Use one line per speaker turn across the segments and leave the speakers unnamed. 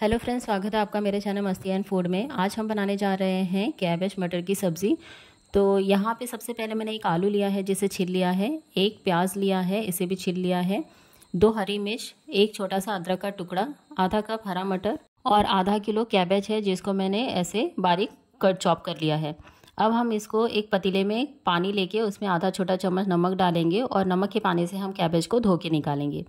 hello friends स्वागत है आपका मेरे चैनल मस्ती एंड फूड में आज हम बनाने जा रहे हैं कैबेज मटर की सब्ज़ी तो यहाँ पे सबसे पहले मैंने एक आलू लिया है जिसे छील लिया है एक प्याज लिया है इसे भी छील लिया है दो हरी मिर्च एक छोटा सा अदरक का टुकड़ा आधा कप हरा मटर और आधा किलो कैबेज है जिसको मैंने ऐसे बारीक कट चॉप कर लिया है अब हम इसको एक पतीले में पानी लेके उसमें आधा छोटा चम्मच नमक डालेंगे और नमक के पानी से हम कैबेज को धो के निकालेंगे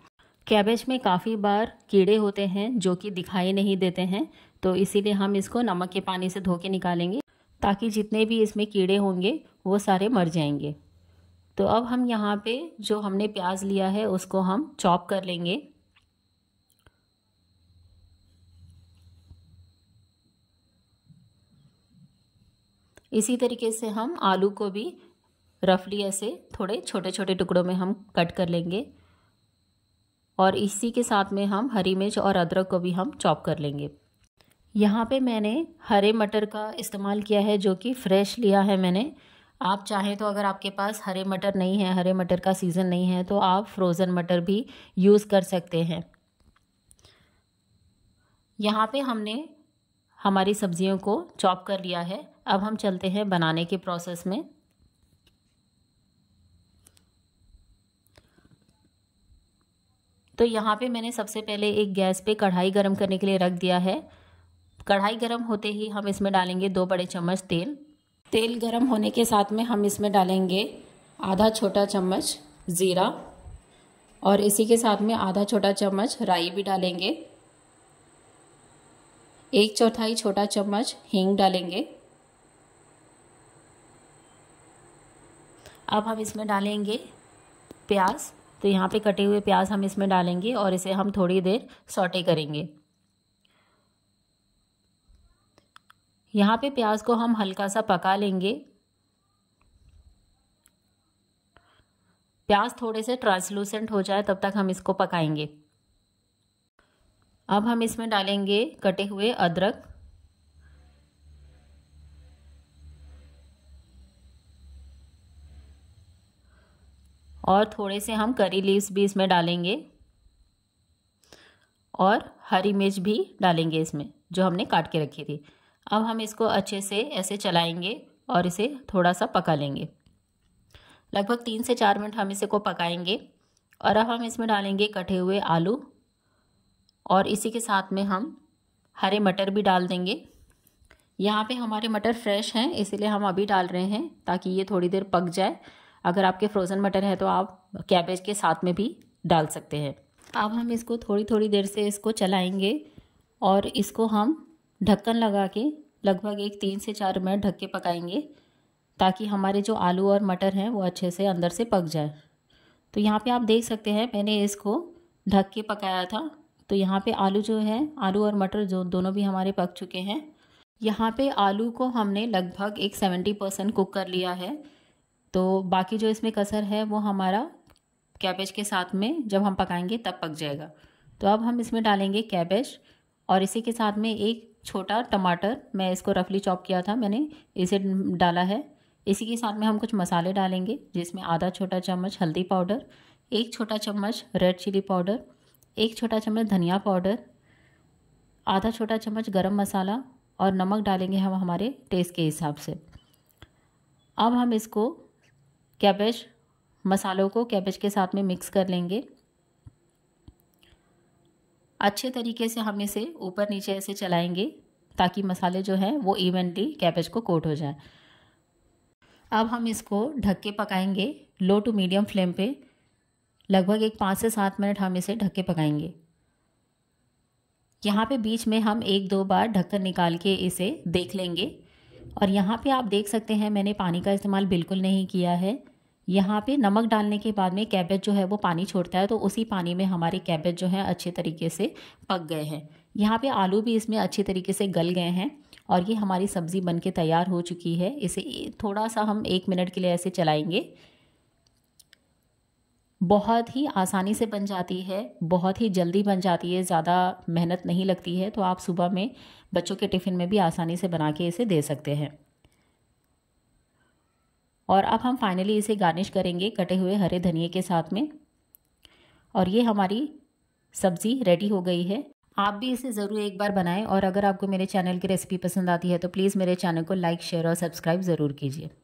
कैबेज में काफ़ी बार कीड़े होते हैं जो कि दिखाई नहीं देते हैं तो इसीलिए हम इसको नमक के पानी से धो के निकालेंगे ताकि जितने भी इसमें कीड़े होंगे वो सारे मर जाएंगे तो अब हम यहाँ पे जो हमने प्याज लिया है उसको हम चॉप कर लेंगे इसी तरीके से हम आलू को भी रफली ऐसे थोड़े छोटे छोटे टुकड़ों में हम कट कर लेंगे और इसी के साथ में हम हरी मिर्च और अदरक को भी हम चॉप कर लेंगे यहाँ पे मैंने हरे मटर का इस्तेमाल किया है जो कि फ्रेश लिया है मैंने आप चाहें तो अगर आपके पास हरे मटर नहीं है हरे मटर का सीज़न नहीं है तो आप फ्रोज़न मटर भी यूज़ कर सकते हैं यहाँ पे हमने हमारी सब्जियों को चॉप कर लिया है अब हम चलते हैं बनाने के प्रोसेस में तो यहाँ पे मैंने सबसे पहले एक गैस पे कढ़ाई गरम करने के लिए रख दिया है कढ़ाई गरम होते ही हम इसमें डालेंगे दो बड़े चम्मच तेल तेल गरम होने के साथ में हम इसमें डालेंगे आधा छोटा चम्मच ज़ीरा और इसी के साथ में आधा छोटा चम्मच राई भी डालेंगे एक चौथाई छोटा चम्मच हींग डालेंगे अब हम इसमें डालेंगे प्याज तो यहाँ पे कटे हुए प्याज हम इसमें डालेंगे और इसे हम थोड़ी देर सॉटे करेंगे यहाँ पे प्याज को हम हल्का सा पका लेंगे प्याज थोड़े से ट्रांसलूसेंट हो जाए तब तक हम इसको पकाएंगे अब हम इसमें डालेंगे कटे हुए अदरक और थोड़े से हम करी लीव्स भी इसमें डालेंगे और हरी मिर्च भी डालेंगे इसमें जो हमने काट के रखी थी अब हम इसको अच्छे से ऐसे चलाएंगे और इसे थोड़ा सा पका लेंगे लगभग तीन से चार मिनट हम इसे को पकाएंगे और अब हम इसमें डालेंगे कटे हुए आलू और इसी के साथ में हम हरे मटर भी डाल देंगे यहाँ पे हमारे मटर फ्रेश हैं इसीलिए हम अभी डाल रहे हैं ताकि ये थोड़ी देर पक जाए अगर आपके फ्रोज़न मटर है तो आप कैबेज के साथ में भी डाल सकते हैं अब हम इसको थोड़ी थोड़ी देर से इसको चलाएंगे और इसको हम ढक्कन लगा के लगभग एक तीन से चार मिनट ढक के पकाएंगे ताकि हमारे जो आलू और मटर हैं वो अच्छे से अंदर से पक जाए तो यहाँ पे आप देख सकते हैं मैंने इसको ढक के पकाया था तो यहाँ पे आलू जो है आलू और मटर जो दोनों भी हमारे पक चुके हैं यहाँ पे आलू को हमने लगभग एक सेवेंटी परसेंट कुक कर लिया है तो बाकी जो इसमें कसर है वो हमारा कैबेज के साथ में जब हम पकाएंगे तब पक जाएगा तो अब हम इसमें डालेंगे कैबेज और इसी के साथ में एक छोटा टमाटर मैं इसको रफली चॉप किया था मैंने इसे डाला है इसी के साथ में हम कुछ मसाले डालेंगे जिसमें आधा छोटा चम्मच हल्दी पाउडर एक छोटा चम्मच रेड चिली पाउडर एक छोटा चम्मच धनिया पाउडर आधा छोटा चम्मच गरम मसाला और नमक डालेंगे हम हमारे टेस्ट के हिसाब से अब हम इसको कैबेज मसालों को कैबेज के साथ में मिक्स कर लेंगे अच्छे तरीके से हम इसे ऊपर नीचे ऐसे चलाएंगे ताकि मसाले जो हैं वो इवेंटली कैबेज को कोट हो जाए अब हम इसको ढक के पकाएंगे लो टू मीडियम फ्लेम पे लगभग एक पाँच से सात मिनट हम इसे ढक के पकाएंगे यहाँ पे बीच में हम एक दो बार ढक्कन निकाल के इसे देख लेंगे और यहाँ पे आप देख सकते हैं मैंने पानी का इस्तेमाल बिल्कुल नहीं किया है यहाँ पे नमक डालने के बाद में कैबेज जो है वो पानी छोड़ता है तो उसी पानी में हमारे कैबेज जो है अच्छे तरीके से पक गए हैं यहाँ पे आलू भी इसमें अच्छे तरीके से गल गए हैं और ये हमारी सब्ज़ी बन के तैयार हो चुकी है इसे थोड़ा सा हम एक मिनट के लिए ऐसे चलाएँगे बहुत ही आसानी से बन जाती है बहुत ही जल्दी बन जाती है ज़्यादा मेहनत नहीं लगती है तो आप सुबह में बच्चों के टिफ़िन में भी आसानी से बना के इसे दे सकते हैं और अब हम फाइनली इसे गार्निश करेंगे कटे हुए हरे धनिए के साथ में और ये हमारी सब्ज़ी रेडी हो गई है आप भी इसे ज़रूर एक बार बनाएं और अगर आपको मेरे चैनल की रेसिपी पसंद आती है तो प्लीज़ मेरे चैनल को लाइक शेयर और सब्सक्राइब ज़रूर कीजिए